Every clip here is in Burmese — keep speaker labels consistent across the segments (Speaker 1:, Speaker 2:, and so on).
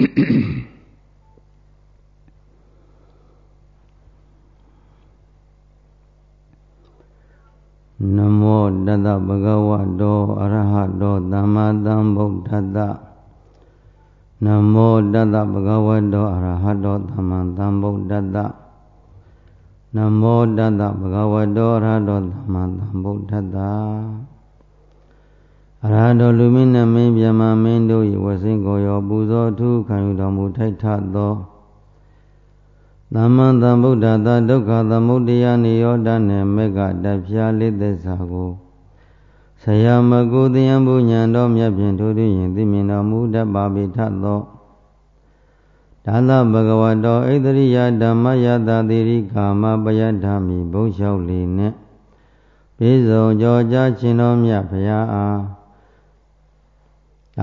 Speaker 1: နမောတတဗဂဝတောအရဟတောသမ္မာသမ္ဗုဒ္ဓတ္တနမောတတဗဂဝတောအရဟတောသမ္မာသမ္ဗုဒ္ဓတ္တနမောတတဗဂဝတောအရဟတောသမ္မာသမ္ဗုဒ္ဓတ္တအရာတော်လူမင်းနဲ့မင်းမြမမင်းတို့၏ဝဆင်းကိုရောပူဇော်ထူးခံယူတော်မူထိုက်ထသောသမ္မာသမ္ဗုဒ္ဓသာဒုက္ခသမုဒယနိရောဓနဲ့မေကတပြားလေးသစ္စာကိုဆရာမကုသယံဘုညာတော်မြတ်ဖြင့်ထိုးထွင်းရင်သိမြင်တော်မူတတ်ပါပိထသောဒါသဘဂဝတောဣတရိယဓမ္မယတတိရိကာမပယတ္ထမိဘုံလျှောက်လီနှင့်ပြေဆုံးကြောကြားခြင်းတော်မြတ်ဖရာအား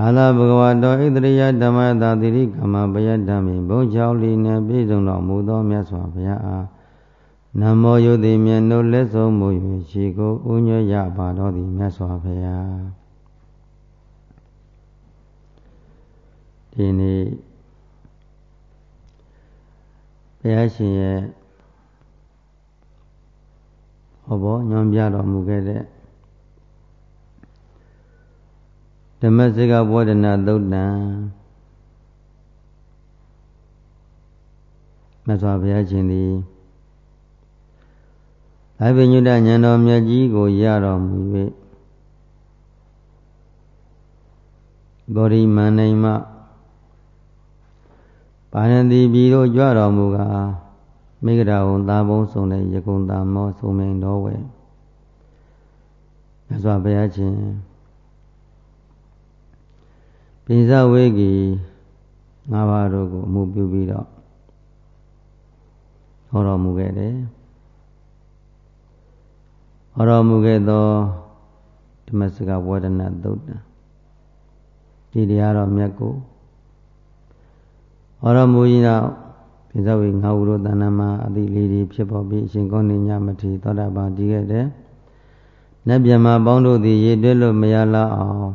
Speaker 1: သာလဘဂဝတောဣတရိယဓမ္မသာတိရိကမပယတ္တမိဘုံချောင်းလီနှင့်ပြည့်စုံတော်မူသောမြတ်စွာဘုရားအားနမောယုတိမြတ်တို့လက်ဆုံးမူ၍ရှိကိုဥညွတ်ရပါတော်သည်မြတ်စွာဘုရားဒီနေ့ဘုရားရှင်ရဲ့ဟောပေါ်ညွှန်ပြတော်မူခဲ့တဲ့ဓမ္မစကဘောဓနာသုတ်တံမြတ်စွာဘုရားရှင်သည်အဘိညုတဉာဏ်တော်မြတ်ကြီးကိုရတော်မူ၍ဗောဓိမန္တိမပါဏတိပြည်တို့ကြွတော်မူကားမိဂရာဝန်သာဘုံဆောင်တဲ့ယကုံသာမောဆုံမင်းတော်ဝယ်မြတ်စွာဘုရားရှင်ပိဇဝေကီငါးပါးတို့ကိုအမှုပြုပြီးတော့ဟောတော်မူခဲ့တယ်ဟောတော်မူခဲ့သောဓမ္မစကဝေဒနာသုတ်တံဒီတရားတော်မြတ်ကိုဟောတော်မူရင်တော့ပိဇဝေငါးဦးတို့တဏ္ဍမအတိလေးတွေဖြစ်ပေါ်ပြီးအရှင်ကောဏိညမထေသောတာပန်တည်ခဲ့တယ်နတ်မြတ်မပေါင်းတို့သည်ရေတွက်လို့မရလောက်အောင်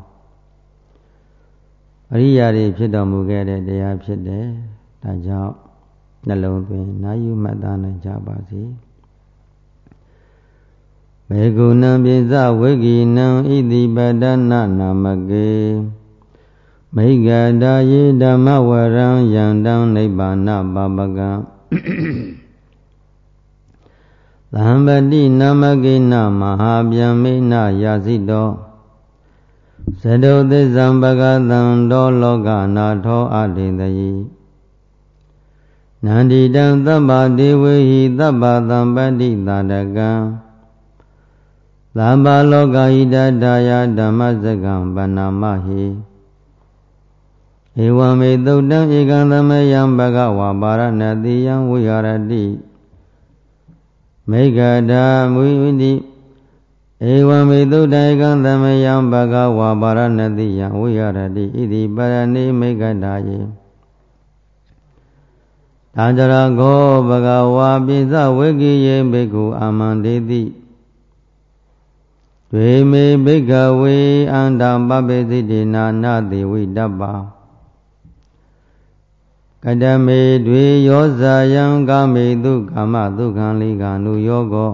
Speaker 1: အရိယာတွေဖြစ်တော်မူခဲ့တဲ့တရားဖြစ်တယ်။ဒါကြောင့်နှလုံးသွင်းနာယူမှတ်သားနိုင်ကြပါစေ။ဘေကုဏံပိစဝိကိနံဣတိပဒနာနာမကေမိဂတာယေဓမ္မဝရံယန္တံနိဗ္ဗာနပပကံသံပတိနမကိနမဟာဗျံမိနယာစီတောဇဒုသစ္ဆံပကတံတောလောကနာထောအတိတယိနန္တိတံသဗ္ဗဒေဝေဟိသဗ္ဗသံပတိတာတကံလမ္မာလောကဟိတတာယဓမ္မစကံပဏာမဟိဧဝံမေသုတ်တံဧကံသမယံဘဂဝါပါရဏတိယံဝိဟာရတိမေဃဒာမွိဝိတိဧဝံမိသုဒ္ဓေကံ သမယံဘဂဝါပါရဏတိယံဝိရတတိဣတိပရဏိမိဂန္ဓာယေတံကြရခောဘဂဝါပိစဝေကိယေဘိက္ခုအာမန္တေတိဝေမေဘိကဝေအန္တပပိသိတေနာနာတိဝိတပ္ပကတမေတွေယောဇာယံကာမေတုကာမတုခံလိကံနုယောကော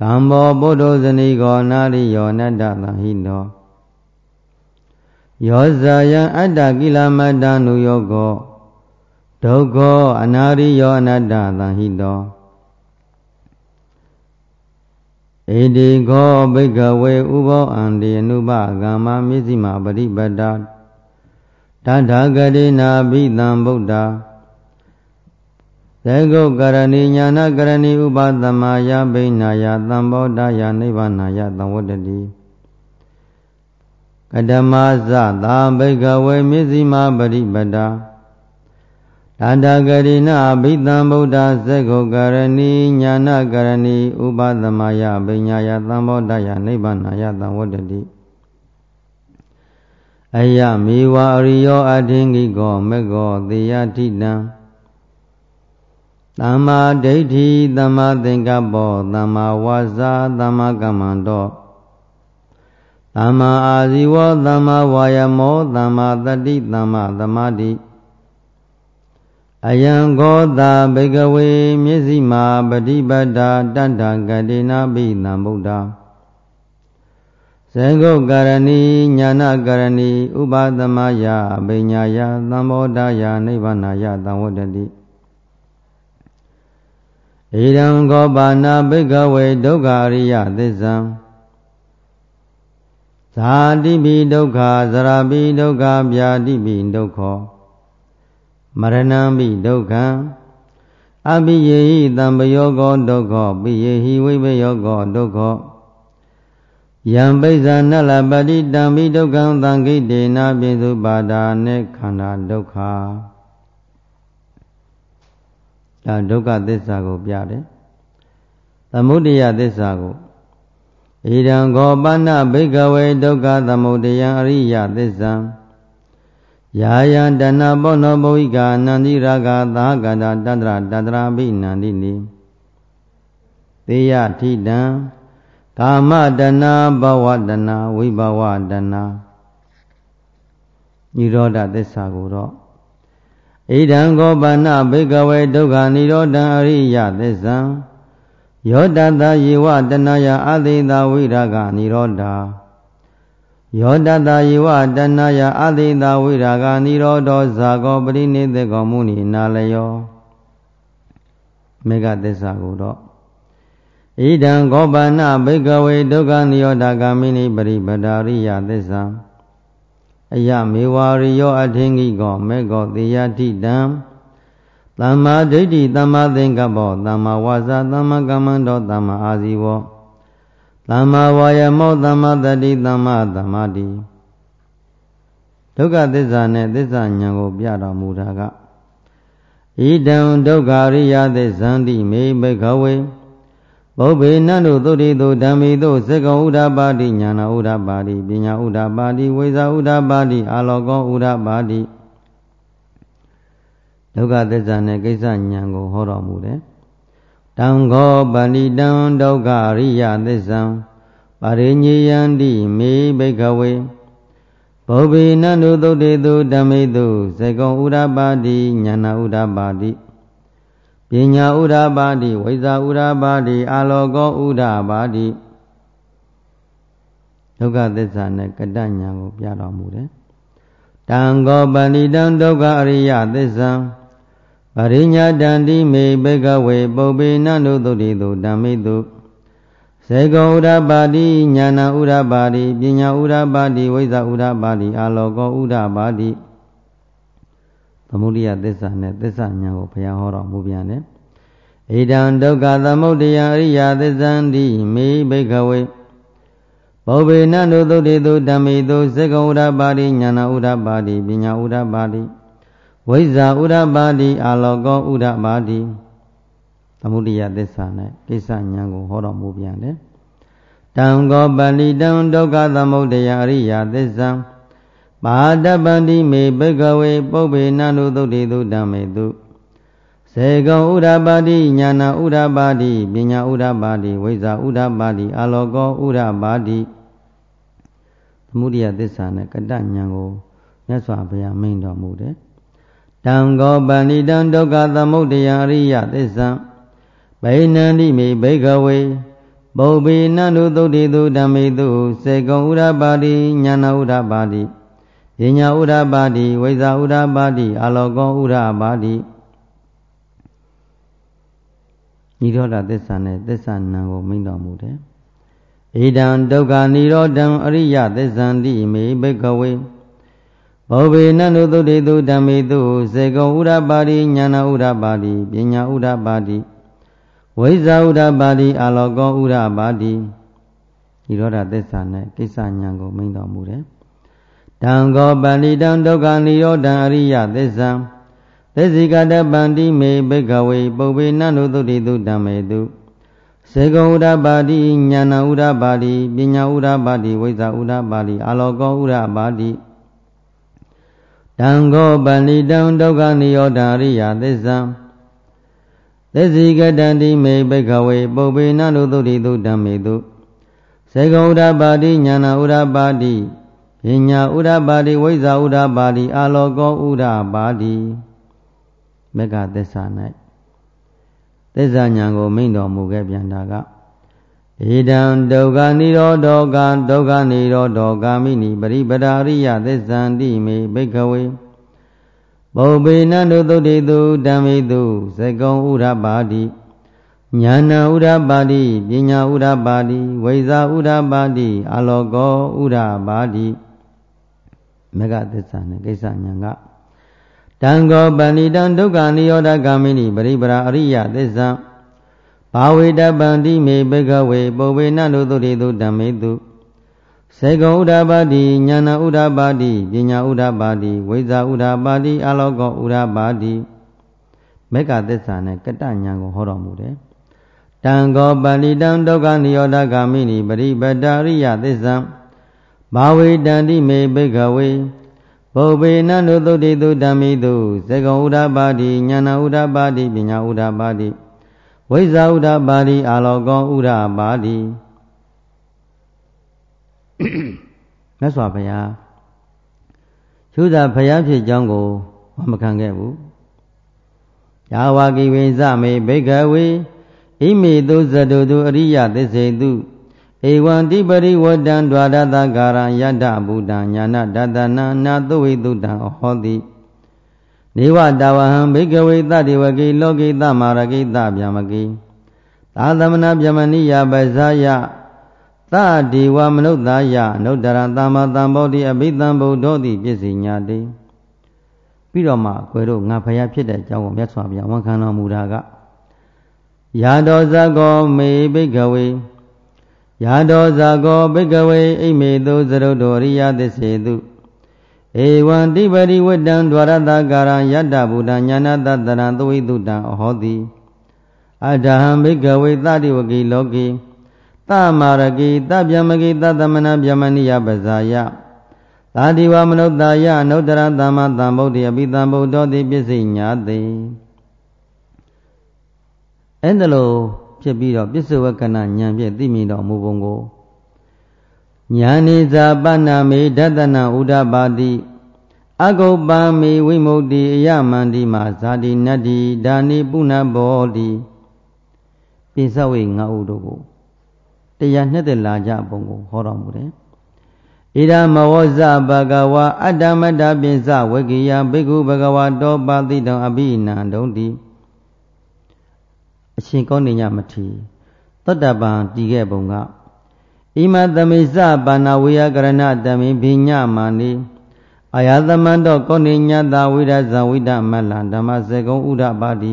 Speaker 1: ကမ္ဘောပုတ္တဇနိကောနာရိယောနတ္တသဟိနောယောဇာယံအတ္တကိလမတ္တနုယောကောဒုက္ခောအနာရိယောအနတ္တသဟိတောဣတိခောဘိကဝေဥဘောအန္တိအနုပကမ္မမစ္စည်းမပရိပတ္တတထာဂတိနာဘိသံဗုဒ္ဓသေကုတ်ကရဏီညာနာကရဏီဥပသမယဘိနာယသံဘောဓယနိဗ္ဗာနာယသံဝတ္တိကဓမဇသာဘိကဝေမြစ္စည်းမပရိပတာတန္တကရိဏအဘိသံဗုဒ္ဓသေကုတ်ကရဏီညာနာကရဏီဥပသမယဘိညာယသံဘောဓယနိဗ္ဗာနာယသံဝတ္တိအယမေဝအရိယောအထင်္ဂိကောမေကောသေယထိတံသမ္မာဒိဋ္ဌိသမ္မာသင်္ကပ္ပောသမ္မာဝါစာသမ္မာကမ္မန္တောသမ္မာအာဇီဝသမ္မာဝါယမောသမ္မာတတိသမ္မာသမာဓိအယံဂောတာဘေကဝေမျက်စိမာပฏิပတ္တာတဏ္ဍကတိနာပိနံဗုဒ္ဓဇေဂုတ်ကရဏီညာနာကရဏီဥပါသမယဗိညာယသံဘောဓာယနိဗ္ဗာနယသံဝတ္တတိဣဒံကောပါဏဘိကဝေဒုက္ခရိယသစ္ဆံဇာတိပိဒုက္ခဇရာပိဒုက္ခဗျာတိပိဒုက္ခမရဏံပိဒုက္ခံအပိယေဟိတံပယောကောဒုက္ခပိယေဟိဝိပယောကောဒုက္ခယံပိဇာနလပတိတံပိဒုက္ခံသံဂိတေနာပိစုပါဒာနေခန္ဓာဒုက္ခဒါဒုက္ခသစ္စာကိုပြတယ်သမုဒိယသစ္စာကိုဣဒံဂောပဏဘိကဝေဒုက္ခသမုဒယံအရိယသစ္စာယာယံတဏဘောနောဘဝိကာနန္တိရာဂသာကတတန္တရတန္တရာဘိနန္တိနိသေယထိတံကာမတဏဘဝတဏဝိဘဝတဏညိရောဓသစ္စာကိုတော့ဣဒံကောပနဘေကဝေဒုက္ခនិရောဓံအရိယသစ္ဆံယောတတယေဝတဏယအသိတာဝိရကនិရောဓာယောတတယေဝတဏယအသိတာဝိရကនិရောဓောဇာကောပရိနိသေကောမုနိနာလယောမေဃသစ္စာကိုတော့ဣဒံကောပနဘေကဝေဒုက္ခនិရောဓဂာမိနိပရိပဒါရိယသစ္ဆံအယမေဝါရိယော အထင်ကြီးကောမေကောတေယတိတံသမ္မာဒိဋ္ဌိသမ္မာသင်္ကပ္ပောသမ္မာဝါစာသမ္မာကမ္မန္တော သမ္မာအာဇီဝောသမ္မာဝါယမောသမ္မာတတိသမ္မာသမာဓိဒုက္ခသစ္စာနဲ့သစ္စာဉာဏ်ကို ပြတော်မူတာကဣဒံဒုက္ခရိယသစ္ဆန္တိမေဘဂဝေဘုဗ္ဗေနတုသုတိတုဓမ္မိတုသက္ကဥဒ္ဓပါတိညာဏဥဒ္ဓပါတိပညာဥဒ္ဓပါတိဝိဇာဥဒ္ဓပါတိအာလောကောဥဒ္ဓပါတိဒုက္ခသစ္စာနဲ့ကိစ္စဉာဏ်ကိုဟောတော်မူတယ်။တံဃောပဏိတံဒုက္ခရိယသစ္ဆံပါရိညေယန္တိမေဘိကဝေဘုဗ္ဗေနတုသုတိတုဓမ္မိတုသက္ကဥဒ္ဓပါတိညာဏဥဒ္ဓပါတိပညာဥဒ္ဓပါတိဝိဇာဥဒ္ဓပါတိအာလောကောဥဒ္ဓပါတိဒုက္ခသစ္စာနဲ့ကတ္တဉာဏ်ကိုပြတော်မူတယ်။တံဃောပဏိတံဒုက္ခအရိယသစ္စာပရိညာတံတိမေဘဂဝေပုပ္ပေနနုသုတိတုဓမ္မိတုစေကောဥဒ္ဓပါတိညာဏဥဒ္ဓပါတိပညာဥဒ္ဓပါတိဝိဇာဥဒ္ဓပါတိအာလောကောဥဒ္ဓပါတိသမုဒိယသစ္စာနဲ့သစ္စာဉာဏ်ကိုဘုရားဟောတော်မူပြန်တယ်။ဣဒံဒုက္ခသမုဒိယအရိယသစ္ဆန္တိမေဘိကဝေဘောဘေနတုသုတေတုဓမ္မိတုစေကဥဒ္ဓပါတိညာဏဥဒ္ဓပါတိပညာဥဒ္ဓပါတိဝိဇ္ဇာဥဒ္ဓပါတိအာလောကောဥဒ္ဓပါတိသမုဒိယသစ္စာနဲ့ကိစ္စဉာဏ်ကိုဟောတော်မူပြန်တယ်။တံကောပဏိတံဒုက္ခသမုဒိယအရိယသစ္စာမဟာတပ္ပန္တိမေဘဂဝေပုပ္ပေနန္တုသုတ်တိသုတံမေတုစေကံဥဒ္ဓပါတိညာဏဥဒ္ဓပါတိပညာဥဒ္ဓပါတိဝိဇာဥဒ္ဓပါတိအာလောကောဥဒ္ဓပါတိသမုဒိယသစ္စာနဲ့ကတ္တဉဏ်ကိုမြတ်စွာဘုရားမိန်တော်မူတယ်တံကောပဏိတံဒုက္ခသမုဒယအရိယသစ္စာဘိနန္တိမေဘိကဝေပုပ္ပေနန္တုသုတ်တိသုတံမေတုစေကံဥဒ္ဓပါတိညာဏဥဒ္ဓပါတိယညာဥဒပါတိဝိဇာဥဒပါတိအာလောကောဥဒပါတိနိရောဓသစ္စာနဲ့သစ္စာနံကိုမိန့်တော်မူတယ်။ဣဒံဒုက္ခနိရောဓံအရိယသစ္ဆန္တိမေဘိကဝေဘောဘေနန္တုသုတေသူဓမ္မေသူစေကောဥဒပါတိညာနာဥဒပါတိပညာဥဒပါတိဝိဇာဥဒပါတိအာလောကောဥဒပါတိနိရောဓသစ္စာနဲ့ကိစ္စဉာဏ်ကိုမိန့်တော်မူတယ်။တံခောပန္တိတံဒုက္ခនិရောဓံအရိယသစ္ဆံသစ္စိကတပန္တိမေဘိကဝေ ပုဗ္ဗေနန္တုသုတိတုဓမ္မေတုစေကဥဒ္ဓပါတိညာဏဥဒ္ဓပါတိပညာဥဒ္ဓပါတိဝိဇ္ဇာဥဒ္ဓပါတိအာလောကောဥဒ္ဓပါတိတံခောပန္တိတံဒုက္ခនិရောဓံအရိယသစ္ဆံသစ္စိကတံတိမေဘိကဝေပုဗ္ဗေနန္တုသုတိတုဓမ္မေတုစေကဥဒ္ဓပါတိညာဏဥဒ္ဓပါတိပညာဥဒ္ဓပါတိဝိဇ္ဇာဥဒ္ဓပါတိအာလောကောဥဒ္ဓပါတိမေကသစ္စာ၌သစ္စာညာကိုမိန့်တော်မူခဲ့ပြန်တာကဣဒံဒုက္ခនិရောဓောကဒုက္ခនិရောဓောကာမိနိပရိပဒာရိယသစ္ဆန္တိမေဘိကဝေဘုဗေနန္တုသုတိတုဓမ္မိတုသကုံဥရပါတိညာဏဥရပါတိပညာဥရပါတိဝိဇာဥရပါတိအလောကောဥရပါတိမကသစ္စာနဲ့ကိစ္စညာကတံကောပဏိတံဒုက္ခနိရောဓဂามိနိပရိပရာအရိယသစ္စာဘာဝေတပန္တိမေဘဂဝေပုဝေနနုသုတိတုဓမ္မေတုစေကောဥဒ္ဓပါတိညာဏဥဒ္ဓပါတိပညာဥဒ္ဓပါတိဝိဇာဥဒ္ဓပါတိအလောကောဥဒ္ဓပါတိမကသစ္စာနဲ့ကတညာကိုဟောတော်မူတယ်တံကောပဏိတံဒုက္ခနိရောဓဂามိနိပရိပတာရိယသစ္စာဘာဝေတန္တိမေဘိကဝေဘုဗေနန္တုသုတိတုဓမ္မိတုဇဂံဥဒ္ဓပါတိညာဏဥဒ္ဓပါတိပညာဥဒ္ဓပါတိဝိဇာဥဒ္ဓပါတိအာလောကောဥဒ္ဓပါတိမြတ်စွာဘုရားရှုသာဘုရားဖြစ်ကြောင်းကိုမခံခဲ့ဘူးယာဝကိဝိဇမေဘိကဝေဣမိတုဇတုတုအရိယသစ္စေတုဧဝံတိပရိဝတံဒွါရတကာရံယတ္တဗုဒ္ဓံညာနာတတနာနာသဝိတုတံဟောတိနေဝတဝဟံဘိကဝေတတိဝကိလောကိတမာရကိတဗျမကိသာသမဏဗျမနိယပဇာယသဒီဝမနုဿာယနုတ္တရံသမ္မာသမ္ဗောဓိအဘိသံဗုဒ္ဓောတိပြည့်စင်ညာတိပြီးတော့မှအွယ်တို့ငါဖယားဖြစ်တဲ့အကြောင်းကိုမြတ်စွာဘုရားဝန်ခံတော်မူတာကယာတော်ဇဂောမေဘိကဝေယာတောဇာကောဘိကဝေအိမေသုသရုတ်တော်ရိယသစ္စေတုဧဝံတိပရိဝတ္တံ द्वार တကာရံယတ္တဗုဒ္ဓညာနာတတရံသဝိတုတံအဟောတိအဒဟံဘိကဝေသတိဝကိလောကိတမာရကိတဗျမကိတသမဏဗျမနိယပဇာယသာတိဝမနုဿာယအနုတ္တရသမ္မာသမ္ဗုဒ္ဓေအပိသမ္ဗုဒ္ဓောတိပစ္စည်းညာတိအဲ့ဒါလို့ဖြစ်ပြီးတော့ပစ္စဝကနာဉာဏ်ဖြင့်သိမြင်တော်မူပုံကိုဉာဏိဇာပဏ္ဏမေဒတနာဥဒ္ဒပါတိအဂုပ္ပမေဝိမု ക്തി အယမန္တိမာဇာတိနတ္တိဒါနိပုဏ္ဏဘောတိပိစဝေငါဥတို့ကိုတရားနှစ်သက်လာကြပုံကိုဟောတော်မူတယ်။ဣဒမဝောဇဘဂဝါအတ္တမတ္တပိစဝေကိယဘိက္ခုဘဂဝါတောပါတိတံအဘိနန္ဒုံတိအရှင်ကောနေညမထီသောတပန်တည်ခဲ့ပုံကဣမသမိစပါဏဝေယကရဏတမိဘိညမာနိအာယသမန္တော ကောနေညတာဝိရဇဝိဒမလံဓမ္မစကုံဥဒပါတိ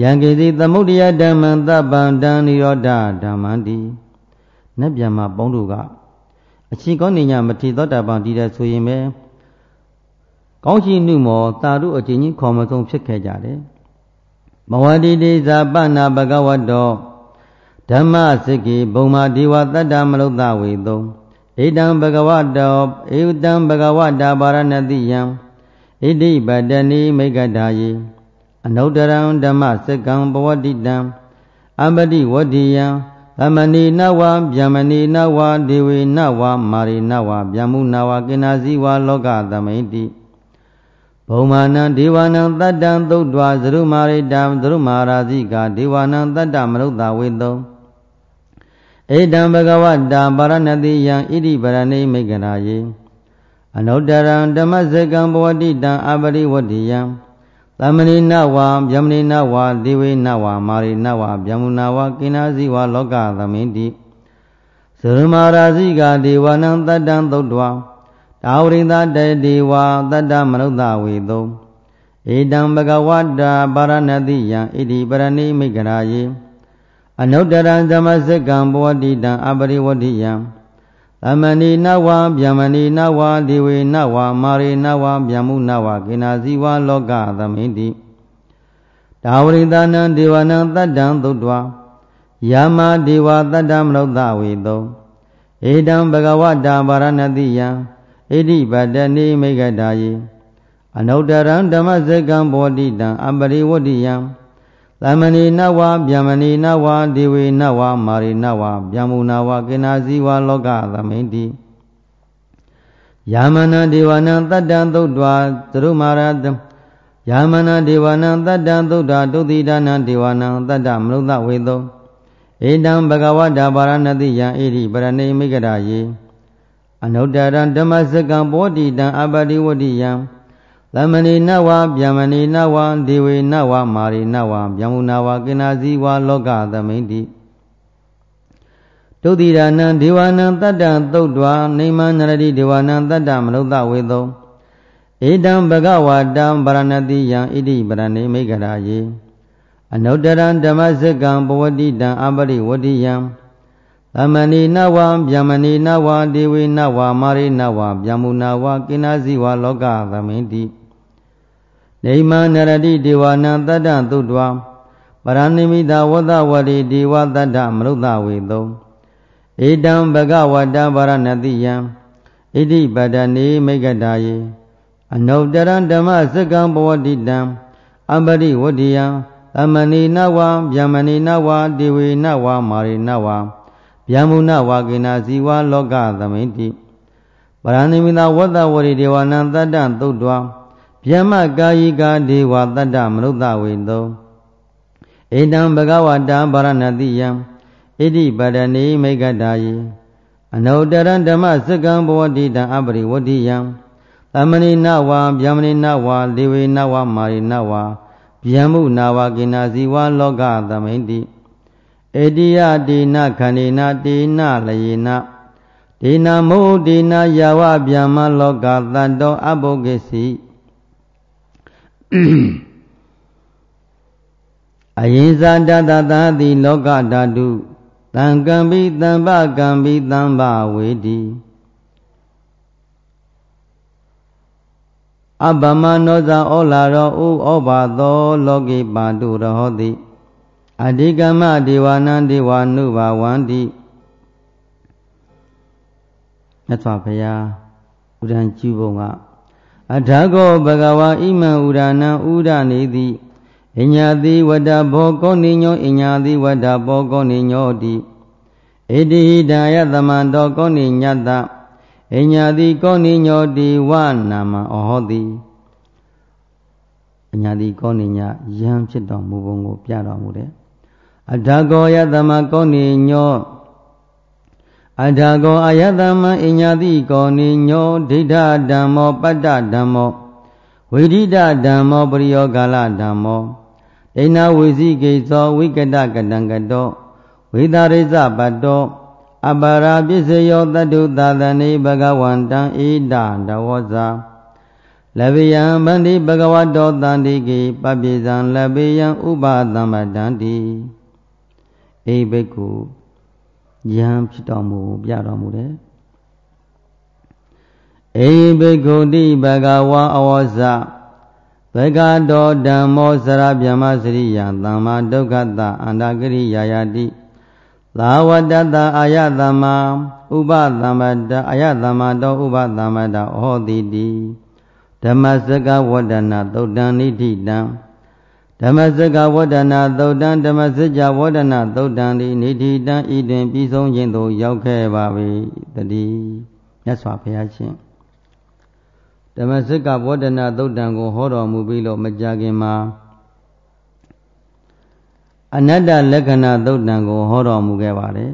Speaker 1: ယံကေတိသမုဒ္ဒယဓမ္မံတပံတံနိရောဓဓမ္မံတိနတ်ပြန်မှာပေါင်းတို့ကအချင်းကောနေညမထေသောတာပန်တည်တဲ့ဆိုရင်ပဲကောင်းချီးနှုမောတာတို့အချင်းချင်းခေါ်မဆုံးဖြစ်ခဲ့ကြတယ်မဝတိတိဇာပနာဘဂဝတောဓမ္မစိကေဘုံမာဒီဝတတ္တမလုဒ္ဒဝေသုံဣတံဘဂဝတောဧဝတံဘဂဝတာပါရဏတိယံဣတိပတနိမိဂတာယေအနုတရံဓမ္မစကံဘဝတိတံအပတိဝတိယံသမဏိနဝဗျမဏိနဝဒေဝေနဝမာရိနဝဗျမုနဝကိနာစီဝလောကသမိတိဘုံမာနံဒေဝနံတတ္တံသုတ်တော်သရုမာရိတံသရုမာရာဇိကာဒေဝနံတတ္တမရုဒ္ဒဝေတောဣဒံဘဂဝတံပါရဏတိယံဣတိပရဏိမိကရာယေအနုတ္တရံဓမ္မစကံဘဝတိတံအပရိဝတိယံသမဏိနဝံဗျမဏိနဝံဒေဝိနဝံမာရိနဝံဗျမုနာဝံကိနာဇိဝလောကသမင်းတိသရမရာဇိကာဒေဝနံတတ္တံသုတ်တော်အာဝရိသတတိဝါတတ္တမနုဿဝေသောဧတံဘဂဝတာပါရဏတိယံဣတိပရဏိမိဂရာယေအနုတ္တရံသမစကံဘောတိတံအပရိဝတိယံသမဏိနဝဗျမဏိနဝဒေဝေနဝမာရိနဝဗျမုနဝကိနာဇီဝလောကသမိတိဒါဝရိသနံဒေဝနံတတ္တံသုတ္တဝါယာမဒေဝတတ္တမနုဿဝေသောဧတံဘဂဝတာပါရဏတိယံဣတိပတနိမိဂတာယေအနုတ္တရံဓမ္မစကံဘောတိတံအပရိဝတ္တိယံသမဏေနဝဗျမဏေနဝဒေဝေနဝမာရိနဝဗျမုနဝကေနာဇီဝလောကသမိန်တိယာမနဒေဝနံတတ္တံသုတ်တွာသရုမာရတယာမနဒေဝနံတတ္တံသုတ်တာဒုတိဒါနံဒေဝနံတတ္တမနုဿဝေသောဧတံဘဂဝတာပါရဏတိယံဣတိပရဏိမိဂရာယေအနုတ္တရံဓမ္မစကံဘောဓိတံအပတိဝတိယံလမဏိနဝဗျမဏိနဝဒေဝေနဝမာရိနဝဗျမုနဝကိနာဇီဝလောကသမိတိဒုတိဒါနံဒေဝနံတတ္တံသုတ်တွာနေမန္နရတိဒေဝနံတတ္တမနုဿဝေသောဧတံဘဂဝတံဗရဏတိယံဣတိဗရဏိမိဂရာယေအနုတ္တရံဓမ္မစကံဘဝတိတံအပရိဝတိယံသမဏိနဝံဗျမဏိနဝံဒေဝိနဝံမာရိနဝံဗျမုနဝံကိနာဇီဝလောကသမင်တိနေမန္နရတိဒေဝနံတတ္တသုတ္တဝပရဏိမိတာဝတ္တဝတိဒေဝတတ္တမရုဒ္ဒဝေသောဧတံဘဂဝတံဗာရဏတိယံဣတိပဒနေမိဂတာယေအနုတရံဓမ္မစကံဘဝတိတံအပရိဝတိယံသမဏိနဝံဗျမဏိနဝံဒေဝိနဝံမာရိနဝံဗျာမုဏဝါကိနာဇီဝလောကသမိတိပရဏိမိတာဝတ္တဝရိဒေဝနံတတ္တသုတ်တော်ဗျမကာယိကာဒေဝတတ္တမနုဿဝေသောဣတံဘဂဝတံဗာရဏတိယံဣတိပဒနေမိဂတာယိအနုတရံဓမ္မစကံဘဝတိတံအပရိဝတိယံသမဏိနဝါဗျမဏိနဝါလေဝေနဝါမာရိနဝါဗျံမှုနဝါကိနာဇီဝလောကသမိတိဧတိယဒေနခန္ဒီနာဒေနလယေနဒေနမုတ်ဒေနယာဝဗျာမလောကတတ္တောအဘုဂေစီအရင်ဇာတတသာတိလောကဓာတုတံကံပိတံပကံပိတံပဝေတိအပမနောဇာဩလာရောဥဩဘာသော လောကိပါတုရဟောတိအဓိကမဒေဝနံဒေဝနုဘာဝန္တိမြတ်စွာဘုရားဥဒံကျူးပုံကအထာကောဘဂဝါဣမံဥဒာနံဥဒနေတိအညာတိဝတ္တဘောကောနိညောအညာတိဝတ္တဘောကောနိညောတိဣတိဟိတာယသမန္တောကောနိညတအညာတိကောနိညောတိဝနာမဩဟောတိအညာတိကောနိညယံဖြစ်တော်မူပုံကိုပြတော်မူတဲ့အထာကောယတမကောနိညောအထာကောအယတမအညာတိကောနိညောဒိဋ္ဌဓမ္မော ပတ္တဓမ္မောဝိဓိတဓမ္မောပရိယောကာလဓမ္မောဒိဏဝိစီကိသောဝိကတကတံကတောဝိသရိစပတော အပါရာပစ္စယောတတုသာသနေဘဂဝန္တံဣဒာတဝောဇာလဗေယံဗန္တိဘဂဝတောတန္တိကိပပိဇံလဗေယံဥပသမ္ပတန္တိအိဘိက္ခုယံဖြစ်တော်မူပြတော်မူတယ်အိဘိက္ခုတိဘဂဝါအဝောဇဘဂတောဓမ္မောစရဗျမစရိယံသမ္မာဒုက္ခတအန္တကရိယာယတိသာဝတ္တတအာယသမ္မာ ဥပသမ္မတအာယသမ္မာတော ဥပသမ္မတဟောတိတိဓမ္မစကဝတ္တနာသုတ်တံနိဋ္ဌိတံဓမ္မစကဝတ္တနာသုတ်တံဓမ္မစကြဝတ္တနာသုတ်တံဒီနိတိတံဤတွင်ပြီးဆုံးခြင်းသို့ရောက်ခဲ့ပါ၏တတိမြတ်စွာဘုရားရှင်ဓမ္မစကဝတ္တနာသုတ်တံကိုဟောတော်မူပြီးလို့မကြခင်မှာအနတ္တလက္ခဏာသုတ်တံကိုဟောတော်မူခဲ့ပါတယ်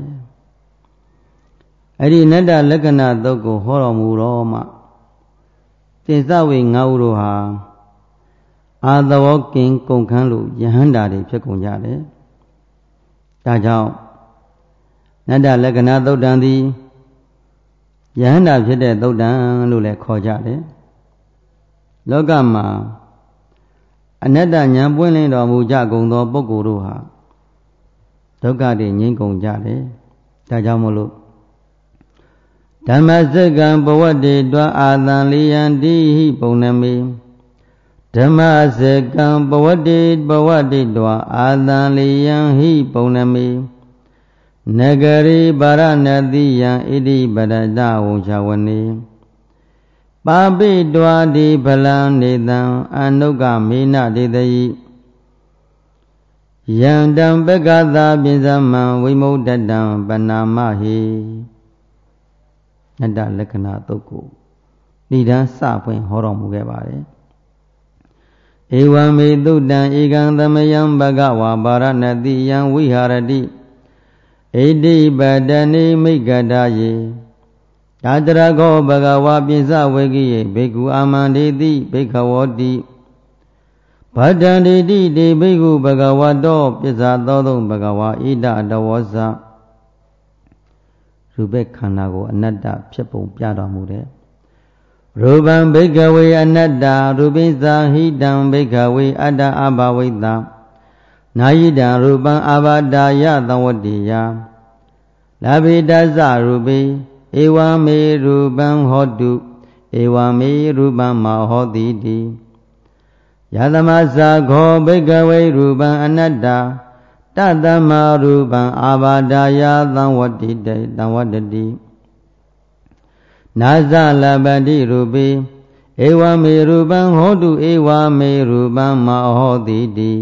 Speaker 1: အဲ့ဒီအနတ္တလက္ခဏာသုတ်ကိုဟောတော်မူတော့မှသင်္သဝေငါးဦးတို့ဟာအာသဝကင် ကုန်ခန်းလို့ယဟန္တာတွေဖြစ်ကုန်ကြတယ်။ဒါကြောင့်နတ္တလက္ခဏာသုတ်တံသည်ယဟန္တာဖြစ်တဲ့သုတ်တံလို့လည်းခေါ်ကြတယ်။လောကမှာအနတ္တဉာဏ်ပွင့်လင်းတော်မူကြကုန်သော ပုဂ္ဂိုလ်တို့ဟာဒုက္ခတွေငြိမ်းကုန်ကြတယ်။ဒါကြောင့်မို့လို့ဓမ္မစကံဘဝတေတွာ အာသံလေးယံတိဟိပုံနမေဓမ္မစကံပဝတိပဝတိတောအာသံလီယံဟိပုံနမိနဂရီဗာရဏတိယံဣတိပရတဝံချဝနေပါပိတဝတိဗလံနေတံအနုကမေနတေတယိယံတံပက္ကသာပိသမ္မံဝိမု ddत တံပနာမဟိအတ္တလက္ခဏာတုတ်ကိုဏိဒံစဖွင့်ဟောတော်မူခဲ့ပါတယ်ဧဝံမေသုတံဧကံသမယံဘဂဝါပါရဏတိယံဝိဟာရတိဣတိပတနိမိဂဒယေသာတရခောဘဂဝါပိစဝေကိယေဘေကုအာမန္တိတိဘေခဝောတိဗဒ္ဒန္တိတိတေဘေကုဘဂဝတောပစ္ဆာသောသုံဘဂဝါဣဒတဝောဇရူပခန္ဓာကိုအနတ္တဖြစ်ပုံပြတော်မူတဲ့ရူပံဘိကဝေအနတ္တရူပိသဟိတံဘိကဝေအတ္တအဘဝိတံနာယိတံရူပံအဘာဒာယသဝတိယလဗေတဇရူပိဧဝမေရူပံဟောတုဧဝမေရူပံမဟောတိတိယသမဇာခောဘိကဝေရူပံအနတ္တတတမရူပံအဘာဒာယသဝတိတေသဝတတိနာဇလပတိရူပိဧဝမေရူပံဟောတုဧဝမေရူပံမဟောတိတိ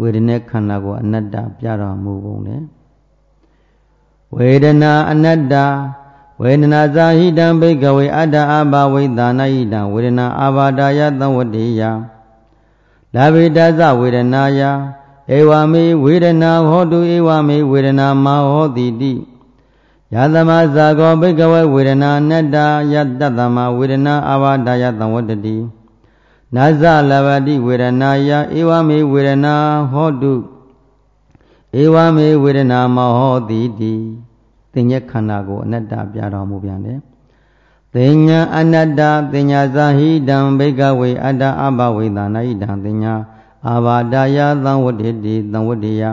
Speaker 1: ဝေဒနာခန္ဓာကိုအနတ္တပြတော်မူပုံလေဝေဒနာအနတ္တဝေဒနာဇာဟိတံဘိကဝေအတ္တအဘဝိသနာဟိတံဝေဒနာအာဘာဒာယသဝတိယလာဘိတဇဝေဒနာယဧဝမေဝေဒနာဟောတုဧဝမေဝေဒနာမဟောတိတိယသမဇာကောဘိကဝေဝေဒနာနတ္တာယတ္တသမဝေဒနာအာဝဒါယသံဝတ္တတိနာဇလဝတိဝေဒနာယဧဝမေဝေဒနာဟောတုဧဝမေဝေဒနာမဟောတိတိသင်ညခန္ဓာကိုအနတ္တပြတော်မူပြန်တယ်။သင်ညာအနတ္တသင်ညာဇာဟိတံဘိကဝေအတ္တအဘဝေသနာဟိတံသင်ညာအာဘာဒာယသံဝတ္တိသံဝတ္တိယ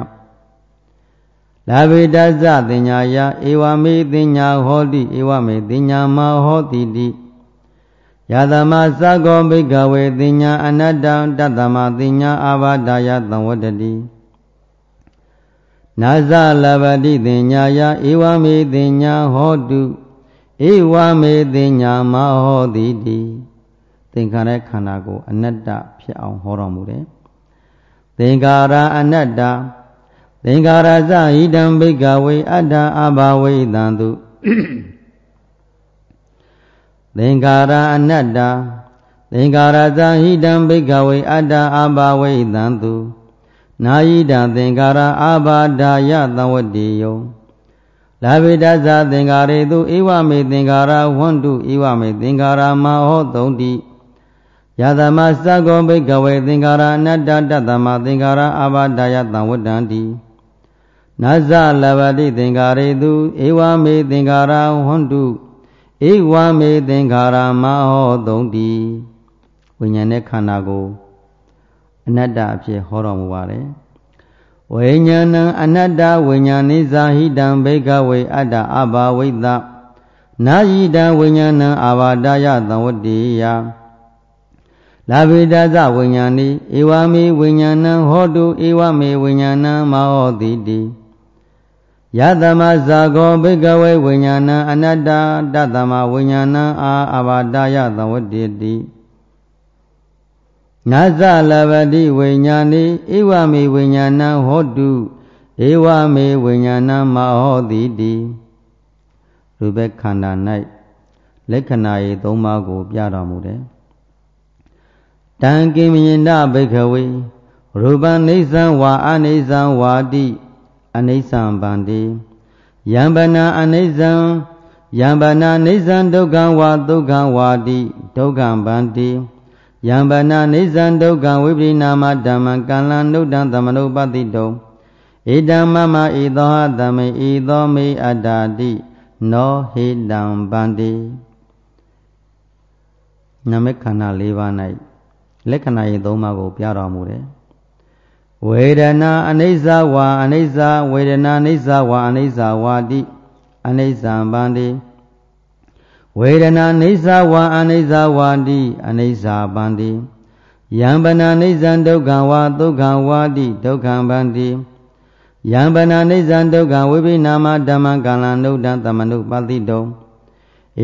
Speaker 1: လာဘိတဇတင်ညာယဧဝမေတင်ညာဟောတိဧဝမေတင်ညာမဟောတိတိယသမသကောဘိကဝေတင်ညာအနတ္တံတတမတင်ညာအာဘာဒာယသံဝတ္တတိနာဇလဘတိတင်ညာယဧဝမေတင်ညာဟောတုဧဝမေတင်ညာမဟောတိတိသင်္ခါရခန္ဓာကိုအနတ္တဖြစ်အောင်ဟောတော်မူတယ်သင်္ခါရအနတ္တသင်္ကာရဇဟိတံဘိကဝေအတ္တအဘဝေတံတုသင်္ကာရအနတ္တသင်္ကာရဇဟိတံဘိကဝေအတ္တအဘဝေတံတုနာယိတံသင်္ကာရအဘာဒာယသဝတိယောလာဝိတဇသင်္ကာရေသူဧဝမေသင်္ကာရဝန္တုဧဝမေသင်္ကာရမဟောတုံတိယသမစကောဘိကဝေသင်္ကာရအနတ္တတတမသင်္ကာရအဘာဒာယသဝတ္တံတိနဇလဗတိသင်္ကာရေတုဧဝမေသင်္ကာရဝန္တုဧဝမေသင်္ကာရမဟောသုံးတိဝိညာဉ်နဲ့ခန္ဓာကိုအနတ္တအဖြစ်ဟောတော်မူပါတယ်ဝိညာဏံအနတ္တဝိညာณิဇာဟိတံဘေကဝေအတ္တအဘာဝိတနာယိတံဝိညာဏံအာဘာဒယသံဝတိယလာဘိတဇဝိညာဏိဧဝမေဝိညာဏံဟောတုဧဝမေဝိညာဏံမဟောတိတိယတမဇာကောဘိကဝေဝိညာဏံအနတ္တတတမဝိညာဏံအာအဘာဒယသဝတိတိနာဇလဗတိဝိညာဏိဧဝမေဝိညာဏံဟောတုဧဝမေဝိညာဏံမဟောတိတိရူပခန္ဓာ၌လက္ခဏာရေ၃ပါးကို ပြတော်မူတယ်တံကိမယန္တဘိကဝေရူပံနေသံဝါအနေသံဝါတိအနိစ္စံဗန္တိယံဗနာအနိစ္စံယံဗနာအနိစ္စံဒုက္ခဝါဒုက္ခဝါတိဒုက္ခဗန္တိယံဗနာအနိစ္စံဒုက္ခဝိပရိနာမဓမ္မကံလံနုဒ္ဒံသမနုပတိတုံဣဒံမမဣသောဟတမေဣသောမေအတ္တာတိနောဟိတံဗန္တိနမေခန္ဓာ၄ပါး၌လက္ခဏာရေ၃ပါးကို ပြတော်မူတယ်ဝေဒနာအနိစ္စဝါအနိစ္စဝေဒနာအနိစ္စဝါအနိစ္စဝါတိအနိစ္စံဗန္တိဝေဒနာအနိစ္စဝါအနိစ္စဝါတိအနိစ္စဗန္တိယံပနာနိစ္စံဒုက္ခံဝါဒုက္ခံဝါတိဒုက္ခံဗန္တိယံပနာနိစ္စံဒုက္ခံဝိပိနာမဓမ္မကလံနုဒ္ဒသမနုပတိတုံ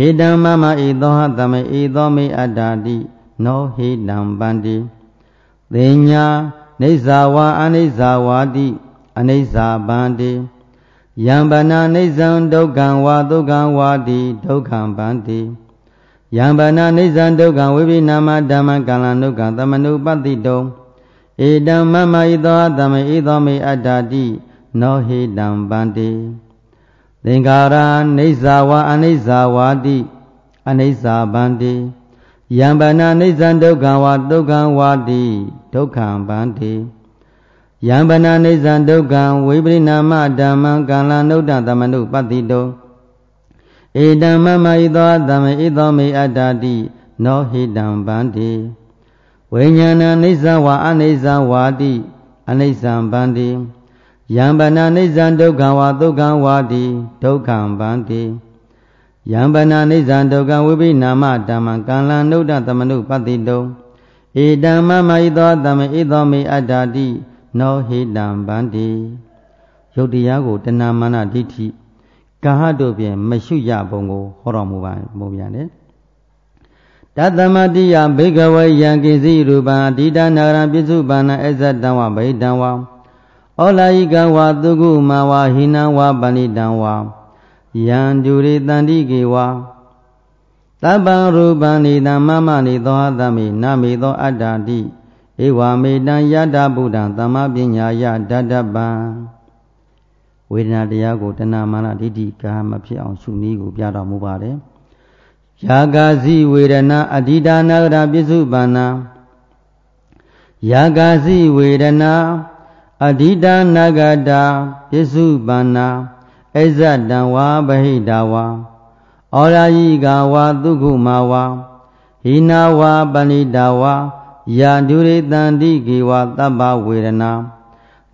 Speaker 1: ဧတံမမဧသောဟတမေဧသောမေအတ္တာတိနောဟိတံဗန္တိသေညာနေဇာဝါအနိဇာဝါတိအနိဇာပန္တိယံဗနာနေဇံဒုက္ခံဝါဒုက္ခံဝါတိဒုက္ခံပန္တိယံဗနာနေဇံဒုက္ခံဝိပိနာမဓမ္မကလနုက္ခံသမနုပတိတုံဧတံမမဣသောတမေဣသောမေအတ္တာတိနောဟိတံပန္တိသင်္ကာရာနေဇာဝါအနိဇာဝါတိအနိဇာပန္တိယံဗနာနိစ္စံဒုက္ခံဝါဒုက္ခံဝါတိဒုက္ခံဗန္တိယံဗနာနိစ္စံဒုက္ခံဝိပရိနာမဓမ္မံကံလနုဒ္ဒသမနုပတ္တိတောဧတံမမဣသောတမဣသောမေအတ္တာတိနောဟိတံဗန္တိဝိညာဏနိစ္စဝါအနိစ္စဝါတိအနိစ္စံဗန္တိယံဗနာနိစ္စံဒုက္ခံဝါဒုက္ခံဝါတိဒုက္ခံဗန္တိယံပနာနိစ္စံဒုက္ခဝိပိနာမဓမ္မကံလံနုဒ္ဒသမနုပတိတုံဧတံမမဣသောတမဣသောမေအတ္တာတိနောဟိတံဗန္တိယုတ်တရားကိုတဏမာနဒိဋ္ဌိကာဟတို့ဖြင့်မရှုရပုံကိုဟောတော်မူပါမူပြန်တယ်တသမတိယဘိကဝေယံကိစီရူပံအတိတနာရံပိစုပါဏအဇတံဝဗိဒံဝဩလာယိကဝသုကုမဝဟိနံဝပဏိတံဝယံဒူရိတန္တိကေဝါသဗ္ဗံရူပံနိတံမမနိသောအတမိနာမိသောအတ္တတိဧဝမေတံယတ္တဗုဒ္ဓံသမ္မာပညာယဓာတပံဝေဒနာတရားကိုတဏမာနဒိဋ္ဌိကာ မဖြစ်အောင်ရှုနည်းကိုပြတော်မူပါတယ်။ယာကာစီဝေဒနာအဓိဒါနာကရာပြစ္စုပန္နာယာကာစီဝေဒနာအဓိဒါနာကတာပြစ္စုပန္နာအိဇတံဝါပဟိတဝါဩရာယိကဝါသုခုမာဝါဟိနာဝါပဏိတဝါယာဒုရိတန္တိကေဝသဗ္ဗဝေရဏ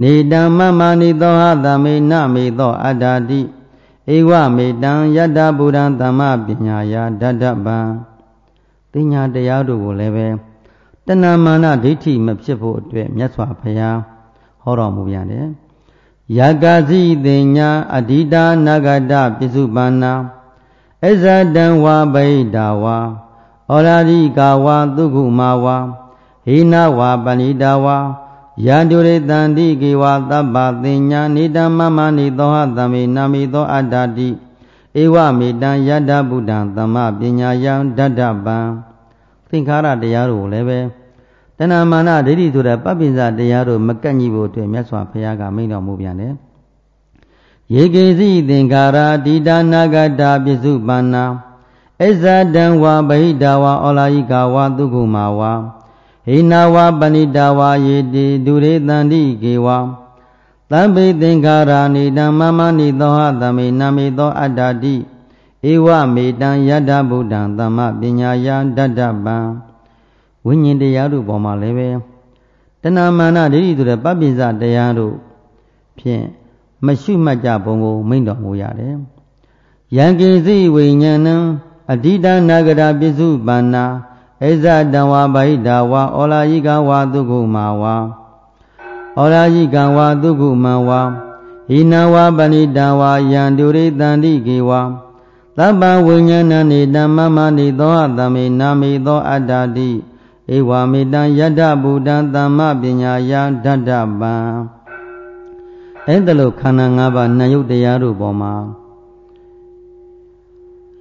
Speaker 1: နေတံမမဏိသောဟသမေနမေသောအတ္တာတိဧဝမေတံယတ္တဗုဒ္ဓံသမပညာယဓတ္တပံတင်ညာတရားတို့ကိုလည်းပဲတဏမာနဒိဋ္ဌိမဖြစ်ဖို့အတွက်မြတ်စွာဘုရားဟောတော်မူပြန်တယ်ယကစီတင်ညာအဓိတာနဂတပစ္စုပန္နာအဇဒံဝဘိဒဝါဩရာရိကဝါသုခုမာဝါဟိနဝါပဏိတဝါယန္တုရိတန္တိကေဝသဗ္ဗတင်ညာနိတမမနိသောဟသမေနာမိသောအတ္တတိဧဝမေတံယတ္တဗုဒ္ဓံသမပညာယံဓတ္တပံသင်္ခါရတရားတို့လည်းပဲတဏမာနဒိဋ္ဌိဆိုတဲ့ပပိစတရားတို့မကန့်ညီဖို့အတွက်မြတ်စွာဘုရားကမိန့်တော်မူပြန်တယ်။ယေကေစီသင်္ကာရာတိတာနာဂတာပိစုပန္နာအစ္ဆဒံဝါဗဟိတဝါအောလာယိကဝါသုကုမာဝါဟိနာဝါပဏိတဝါယေတိဒုရေတန္တိကေဝါသံပိသင်္ကာရာနိတံမမနိသောဟသမေနမေသော အတ္တတိဧဝမေတံယတ္တဗုဒ္ဓံသမ္မပညာယံတတ္တပံဝိညာဉ်တရားတို့ပေါ်မှာလည်းပဲတဏမာနဒိဋ္ဌိဆိုတဲ့ပပိစတရားတို့ဖြင့်မရှိမှတ်ကြပုံကို မိန့်တော်မူရတယ်။ယံကိစိဝိညာဏံအဓိတနာဂရပစ္စုပန္နာအိဇတံဝါဘိဒဝါအောလာယိကဝါသူကုမာဝါအောလာယိကဝါသူကုမံဝါဟိနဝါပဏိတံဝါယံဒုရိတန္တိကေဝါသဗ္ဗဝိညာဏနေတမ္မမနေသောအတမေနာမေသောအတ္တတိဧဝမေတံယတ္တဗုဒ္ဓံသမ္မပညာယဓတ္တပံအဲ့ဒါလို့ခန္ဓာ၅ပါးနာယုတ်တရားတို့ပေါ်မှာ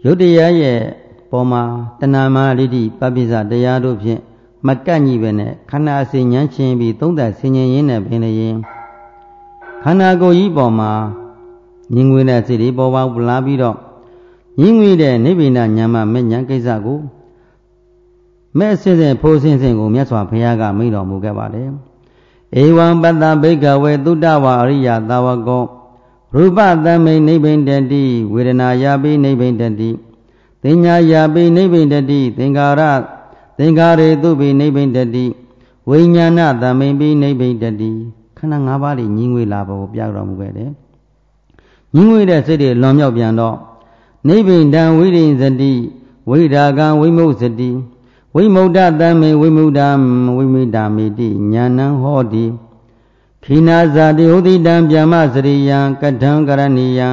Speaker 1: ယုတ်တရားရဲ့ပေါ်မှာတဏမာလိတိပပိစတရားတို့ဖြင့်မကန့်ညီပဲနဲ့ခန္ဓာအစဉ်ဉာဏ်ချင်းပြီးသုံးသပ်ဆင်ញင်ရင်းနဲ့ပင်လည်းရင်ခန္ဓာကိုယ်ကြီးပေါ်မှာညင်ငွေတဲ့စိတ်တွေပေါ်ပေါက်လာပြီးတော့ညင်ငွေတဲ့နိဗ္ဗာန်ဉာဏ်မှမဉဏ်ကိစ္စကိုမဲ့အစဉ်စဉ်ဖိုးစဉ်စဉ်ကိုမြတ်စွာဘုရားကမိန့်တော်မူခဲ့ပါတယ်။ဧဝံပတ္တဘိကဝေသုတဝါအရိယသာဝကောရူပသံမိနိဗ္ဗိန္တတိဝေဒနာယာပိနိဗ္ဗိန္တတိသင်ညာယာပိနိဗ္ဗိန္တတိသင်္ကာရသင်္ကာရေတုပိနိဗ္ဗိန္တတိဝိညာဏသံမိပိနိဗ္ဗိန္တတိခန္ဓာ၅ပါးတွေညီငွေလာဖို့ပြတော်မူခဲ့တယ်။ညီငွေတဲ့စိတ်တွေလွန်မြောက်ပြန်တော့နိဗ္ဗိန္တံဝိရိယဇတိဝိဒါကံဝိမုဇ္ဇတိဝိမု ക്ത တံမေဝိမု ക്ത ဝိမိတာမိတိညာဏံဟောတိခိနာဇာတိဟုတ်တိတံဗျမစရိယံကထံကရဏီယံ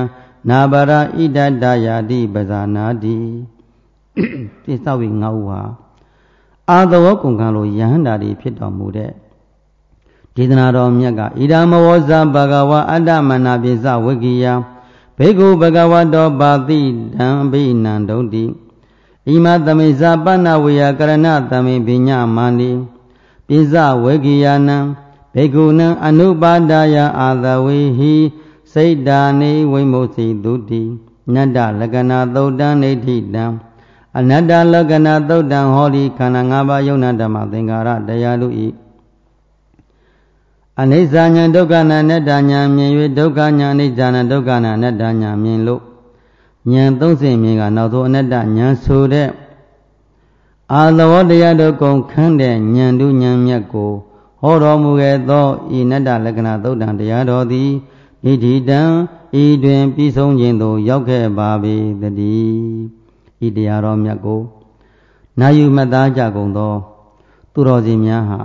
Speaker 1: နာဘရာဣဒတယာတိပဇာနာတိတိသဝိငါဟုဟာအာသဝကုံကံလိုယဟန္တာတွေဖြစ်တော်မူတဲ့ဒေသနာတော်မြတ်ကဣဒမဝောဇာဘဂဝါအတ္တမနာပိစဝိကိယဘေကုဘဂဝတောပါတိတံဘိနံဒုံတိဣမသမိဇာပဏဝေယကရဏသမိဘိညမန္တိပိဇဝေကိယနံဘေကုဏံအနုပါဒာယအာသဝေဟိစိတ်ဓာနေဝိမုစီတုတိနတ္တလကနာသုတ်တံနေတိတံအနတ္တလကနာသုတ်တံဟောတိခန္ဓာ၅ပါးယုံနာဓမ္မသင်္ကာရတရားလူဤအနိစ္စဉာဏ်ဒုက္ခနာအနတ္တဉာဏ်မြင်၍ဒုက္ခဉာဏ်အနိစ္စဉာဏ်ဒုက္ခနာအနတ္တဉာဏ်မြင်လို့ဉာဏ်သုံးစင်မြင်ကနောက်သောအနတ္တဉာဏ်ဆိုတဲ့အာသဝတရားတို့ကုန်ခန်းတဲ့ဉာဏ်တို့ဉာဏ်မြတ်ကို ဟောတော်မူခဲ့သောဤနတ္တလက္ခဏာသုတ်တံတရားတော်သည်ဣတိတံဤတွင် ပြီးဆုံးခြင်းသို့ရောက်ခဲ့ပါပေတည်းဤတရားတော်မြတ်ကိုနာယူမှတ်သားကြကုန်သော သူတော်စင်များဟာ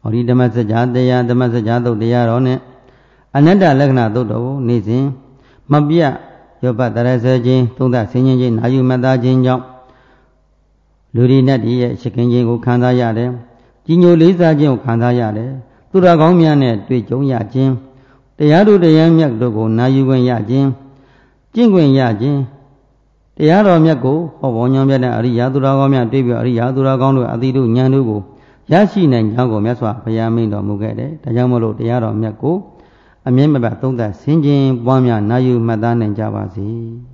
Speaker 1: ဟောဒီဓမ္မစကြာတရားဓမ္မစကြာသုတ်တရားတော်နဲ့အနတ္တလက္ခဏာသုတ်တော်ကိုနေ့စဉ်မပြတ်ရုပ်ပတ်တရဆဲခြင်းသုံးသဆင်းခြင်းခြင်းနာယူမသားခြင်းကြောင့်လူဒီနတ်ဒီရဲ့ရှိခင်ခြင်းကိုခံစားရတယ်။ကြီးညိုလေးစားခြင်းကိုခံစားရတယ်။သူတော်ကောင်းများနဲ့တွေ့ကြုံရခြင်းတရားတို့တရားမြတ်တို့ကိုနာယူခွင့်ရခြင်းကျင့်ခွင့်ရခြင်းတရားတော်မြတ်ကိုဟောပေါ်ညွှန်ပြတဲ့အရိယာသူတော်ကောင်းများတွေ့ပြီးအရိယာသူတော်ကောင်းတို့အသီးတို့ဉာဏ်တို့ကိုရရှိနိုင်ကြောင်းကိုမြတ်စွာဘုရားမိန့်တော်မူခဲ့တယ်။ဒါကြောင့်မလို့တရားတော်မြတ်ကိုအမြဲမပြတ်သုံးသပ်ဆင်ခြင်ပွားများနာယူမှတ်သားနိုင်ကြပါစေ။